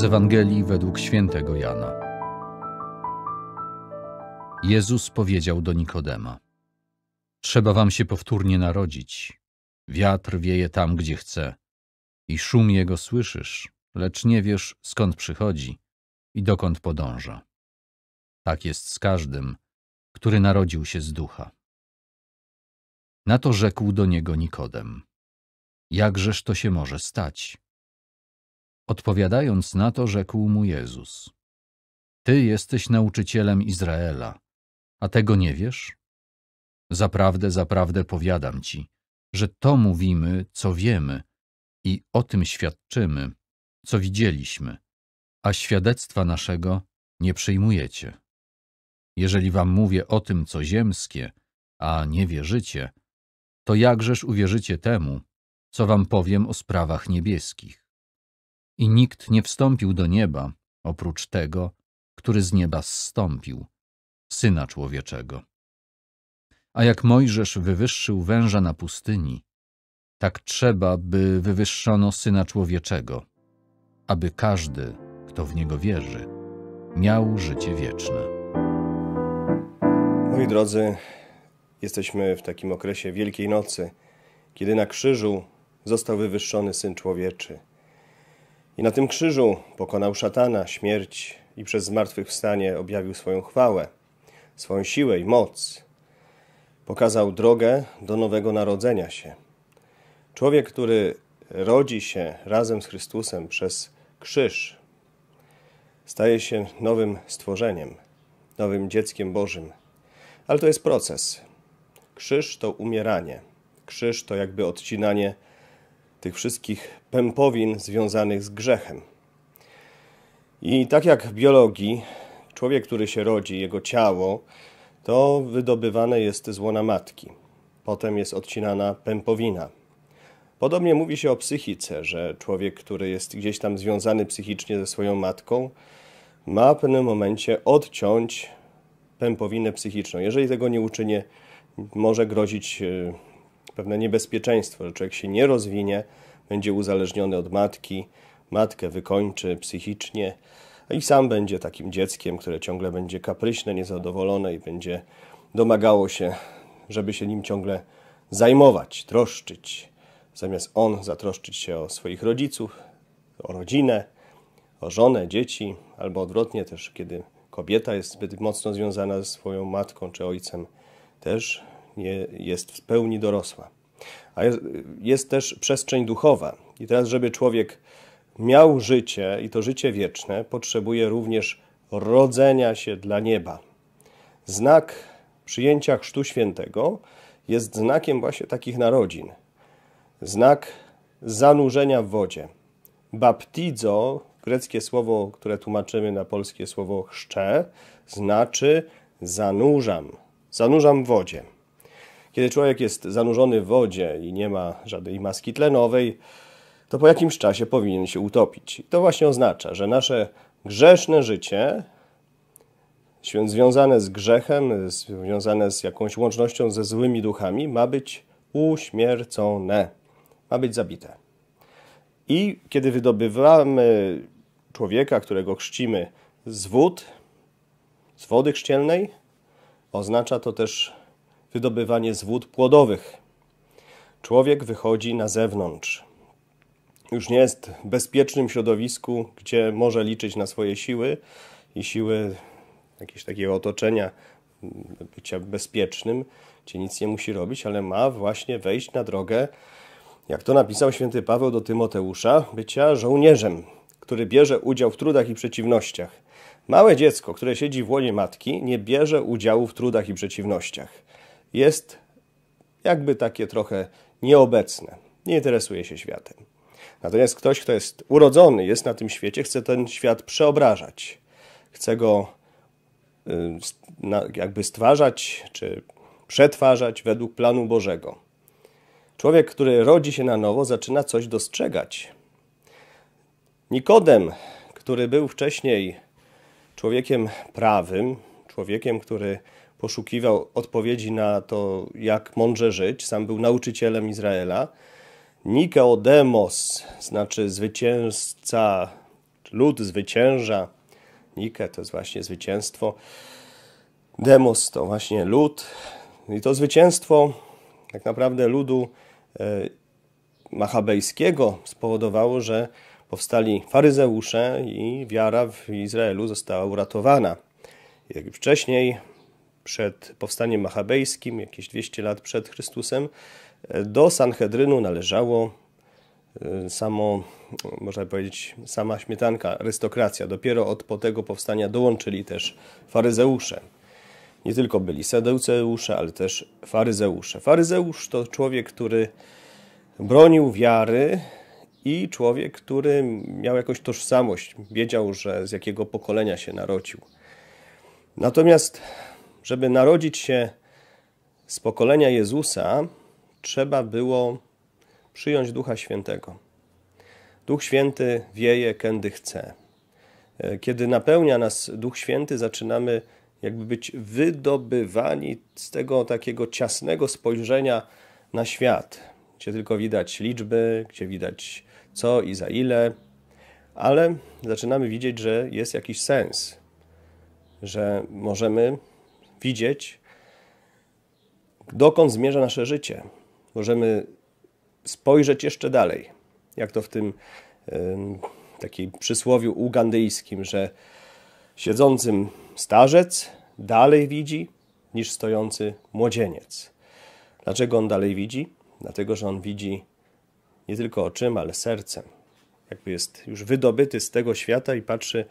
Z Ewangelii według świętego Jana. Jezus powiedział do Nikodema: Trzeba wam się powtórnie narodzić. Wiatr wieje tam, gdzie chce, i szum jego słyszysz, lecz nie wiesz, skąd przychodzi i dokąd podąża. Tak jest z każdym, który narodził się z ducha. Na to rzekł do niego Nikodem: Jakżeż to się może stać? Odpowiadając na to, rzekł mu Jezus. Ty jesteś nauczycielem Izraela, a tego nie wiesz? Zaprawdę, zaprawdę powiadam ci, że to mówimy, co wiemy i o tym świadczymy, co widzieliśmy, a świadectwa naszego nie przyjmujecie. Jeżeli wam mówię o tym, co ziemskie, a nie wierzycie, to jakżeż uwierzycie temu, co wam powiem o sprawach niebieskich? i nikt nie wstąpił do nieba, oprócz tego, który z nieba zstąpił, Syna Człowieczego. A jak Mojżesz wywyższył węża na pustyni, tak trzeba, by wywyższono Syna Człowieczego, aby każdy, kto w Niego wierzy, miał życie wieczne. Moi drodzy, jesteśmy w takim okresie Wielkiej Nocy, kiedy na krzyżu został wywyższony Syn Człowieczy – i na tym krzyżu pokonał szatana, śmierć i przez zmartwychwstanie objawił swoją chwałę, swoją siłę i moc. Pokazał drogę do nowego narodzenia się. Człowiek, który rodzi się razem z Chrystusem przez krzyż, staje się nowym stworzeniem, nowym dzieckiem Bożym. Ale to jest proces. Krzyż to umieranie. Krzyż to jakby odcinanie tych wszystkich pępowin związanych z grzechem. I tak jak w biologii, człowiek, który się rodzi, jego ciało, to wydobywane jest z łona matki. Potem jest odcinana pępowina. Podobnie mówi się o psychice, że człowiek, który jest gdzieś tam związany psychicznie ze swoją matką, ma w pewnym momencie odciąć pępowinę psychiczną. Jeżeli tego nie uczyni, może grozić e, pewne niebezpieczeństwo, że człowiek się nie rozwinie, będzie uzależniony od matki, matkę wykończy psychicznie i sam będzie takim dzieckiem, które ciągle będzie kapryśne, niezadowolone i będzie domagało się, żeby się nim ciągle zajmować, troszczyć. Zamiast on zatroszczyć się o swoich rodziców, o rodzinę, o żonę, dzieci, albo odwrotnie też, kiedy kobieta jest zbyt mocno związana ze swoją matką czy ojcem, też nie jest w pełni dorosła a jest, jest też przestrzeń duchowa. I teraz, żeby człowiek miał życie i to życie wieczne, potrzebuje również rodzenia się dla nieba. Znak przyjęcia Chrztu Świętego jest znakiem właśnie takich narodzin. Znak zanurzenia w wodzie. Baptizo, greckie słowo, które tłumaczymy na polskie słowo chrzcze, znaczy zanurzam. Zanurzam w wodzie. Kiedy człowiek jest zanurzony w wodzie i nie ma żadnej maski tlenowej, to po jakimś czasie powinien się utopić. I to właśnie oznacza, że nasze grzeszne życie, związane z grzechem, związane z jakąś łącznością ze złymi duchami, ma być uśmiercone, ma być zabite. I kiedy wydobywamy człowieka, którego chrzcimy z wód, z wody chrzcielnej, oznacza to też wydobywanie z wód płodowych. Człowiek wychodzi na zewnątrz. Już nie jest w bezpiecznym środowisku, gdzie może liczyć na swoje siły i siły jakiegoś takiego otoczenia, bycia bezpiecznym, gdzie nic nie musi robić, ale ma właśnie wejść na drogę, jak to napisał święty Paweł do Tymoteusza, bycia żołnierzem, który bierze udział w trudach i przeciwnościach. Małe dziecko, które siedzi w łonie matki, nie bierze udziału w trudach i przeciwnościach jest jakby takie trochę nieobecne. Nie interesuje się światem. Natomiast ktoś, kto jest urodzony, jest na tym świecie, chce ten świat przeobrażać. Chce go y, jakby stwarzać czy przetwarzać według planu Bożego. Człowiek, który rodzi się na nowo, zaczyna coś dostrzegać. Nikodem, który był wcześniej człowiekiem prawym, człowiekiem, który poszukiwał odpowiedzi na to, jak mądrze żyć. Sam był nauczycielem Izraela. Nikaodemos, znaczy zwycięzca, lud zwycięża. Nike to jest właśnie zwycięstwo. Demos to właśnie lud. I to zwycięstwo tak naprawdę ludu e, machabejskiego spowodowało, że powstali faryzeusze i wiara w Izraelu została uratowana. Jak wcześniej przed powstaniem machabejskim, jakieś 200 lat przed Chrystusem, do Sanhedrynu należało y, samo, można powiedzieć, sama śmietanka, arystokracja. Dopiero od po tego powstania dołączyli też faryzeusze. Nie tylko byli sadeuceusze, ale też faryzeusze. Faryzeusz to człowiek, który bronił wiary i człowiek, który miał jakąś tożsamość, wiedział, że z jakiego pokolenia się narodził. Natomiast żeby narodzić się z pokolenia Jezusa, trzeba było przyjąć Ducha Świętego. Duch Święty wieje, kędy chce. E, kiedy napełnia nas Duch Święty, zaczynamy jakby być wydobywani z tego takiego ciasnego spojrzenia na świat, gdzie tylko widać liczby, gdzie widać co i za ile, ale zaczynamy widzieć, że jest jakiś sens, że możemy widzieć, dokąd zmierza nasze życie. Możemy spojrzeć jeszcze dalej, jak to w tym takim przysłowiu ugandyjskim, że siedzącym starzec dalej widzi niż stojący młodzieniec. Dlaczego on dalej widzi? Dlatego, że on widzi nie tylko oczyma, ale sercem. Jakby jest już wydobyty z tego świata i patrzy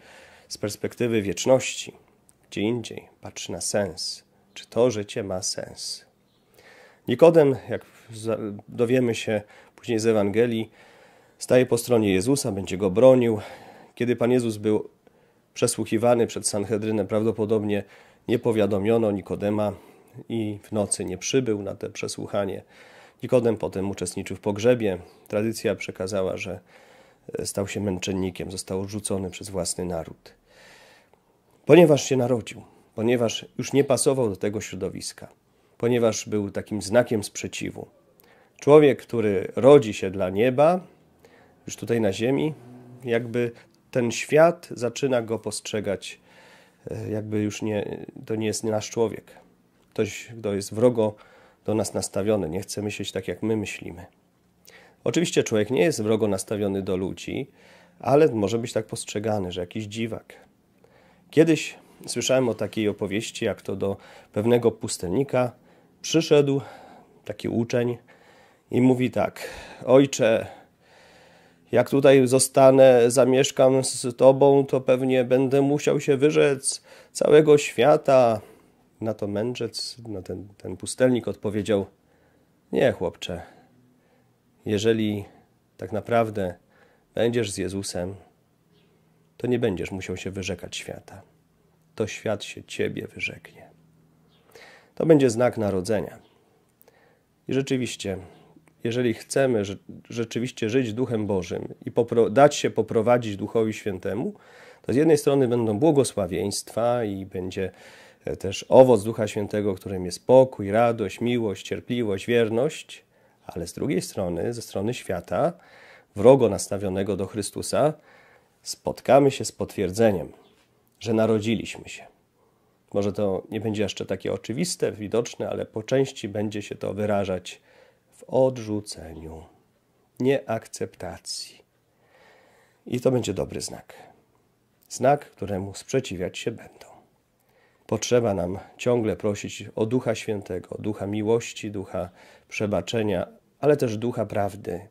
z perspektywy wieczności gdzie indziej, patrzy na sens. Czy to życie ma sens? Nikodem, jak dowiemy się później z Ewangelii, staje po stronie Jezusa, będzie go bronił. Kiedy Pan Jezus był przesłuchiwany przed Sanhedrynem, prawdopodobnie nie powiadomiono Nikodema i w nocy nie przybył na to przesłuchanie. Nikodem potem uczestniczył w pogrzebie. Tradycja przekazała, że e, stał się męczennikiem, został rzucony przez własny naród. Ponieważ się narodził, ponieważ już nie pasował do tego środowiska, ponieważ był takim znakiem sprzeciwu. Człowiek, który rodzi się dla nieba, już tutaj na ziemi, jakby ten świat zaczyna go postrzegać, e, jakby już nie, to nie jest nasz człowiek. Ktoś, kto jest wrogo do nas nastawiony, nie chce myśleć tak, jak my myślimy. Oczywiście człowiek nie jest wrogo nastawiony do ludzi, ale może być tak postrzegany, że jakiś dziwak, Kiedyś słyszałem o takiej opowieści, jak to do pewnego pustelnika przyszedł taki uczeń i mówi tak: Ojcze, jak tutaj zostanę, zamieszkam z tobą, to pewnie będę musiał się wyrzec całego świata. Na to mędrzec, na ten, ten pustelnik odpowiedział: Nie, chłopcze, jeżeli tak naprawdę będziesz z Jezusem, to nie będziesz musiał się wyrzekać świata. To świat się ciebie wyrzeknie. To będzie znak narodzenia. I rzeczywiście, jeżeli chcemy rzeczywiście żyć Duchem Bożym i dać się poprowadzić Duchowi Świętemu, to z jednej strony będą błogosławieństwa i będzie e, też owoc Ducha Świętego, którym jest pokój, radość, miłość, cierpliwość, wierność, ale z drugiej strony, ze strony świata, wrogo nastawionego do Chrystusa, spotkamy się z potwierdzeniem, że narodziliśmy się. Może to nie będzie jeszcze takie oczywiste, widoczne, ale po części będzie się to wyrażać w odrzuceniu, nieakceptacji. I to będzie dobry znak. Znak, któremu sprzeciwiać się będą. Potrzeba nam ciągle prosić o Ducha Świętego, Ducha miłości, Ducha przebaczenia, ale też Ducha prawdy.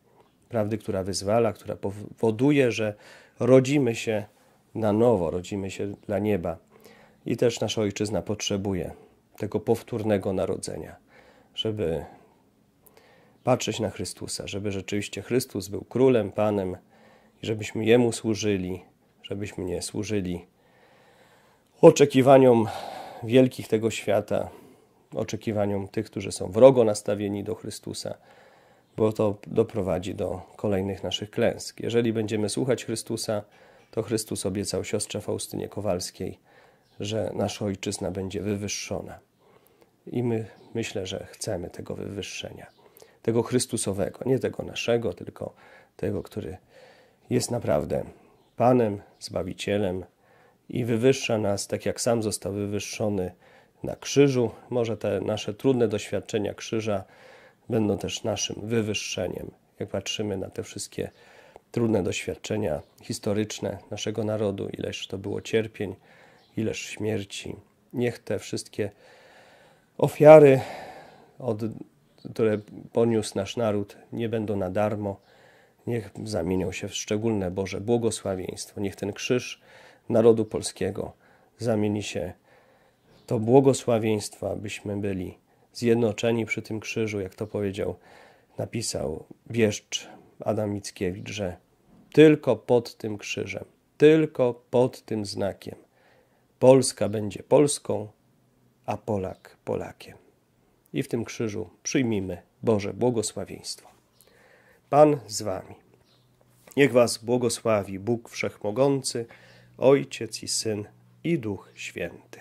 Prawdy, która wyzwala, która powoduje, że rodzimy się na nowo, rodzimy się dla nieba. I też nasza ojczyzna potrzebuje tego powtórnego narodzenia, żeby patrzeć na Chrystusa, żeby rzeczywiście Chrystus był królem, panem i żebyśmy Jemu służyli, żebyśmy nie służyli oczekiwaniom wielkich tego świata, oczekiwaniom tych, którzy są wrogo nastawieni do Chrystusa, bo to doprowadzi do kolejnych naszych klęsk. Jeżeli będziemy słuchać Chrystusa, to Chrystus obiecał siostrze Faustynie Kowalskiej, że nasza ojczyzna będzie wywyższona. I my myślę, że chcemy tego wywyższenia, tego Chrystusowego, nie tego naszego, tylko tego, który jest naprawdę Panem, Zbawicielem i wywyższa nas, tak jak sam został wywyższony na krzyżu. Może te nasze trudne doświadczenia krzyża będą też naszym wywyższeniem, jak patrzymy na te wszystkie trudne doświadczenia historyczne naszego narodu, ileż to było cierpień, ileż śmierci. Niech te wszystkie ofiary, od, które poniósł nasz naród, nie będą na darmo. Niech zamienią się w szczególne Boże błogosławieństwo. Niech ten krzyż narodu polskiego zamieni się to błogosławieństwo, abyśmy byli zjednoczeni przy tym krzyżu, jak to powiedział, napisał wieszcz Adam Mickiewicz, że tylko pod tym krzyżem, tylko pod tym znakiem Polska będzie Polską, a Polak Polakiem. I w tym krzyżu przyjmijmy Boże błogosławieństwo. Pan z wami. Niech was błogosławi Bóg Wszechmogący, Ojciec i Syn i Duch Święty.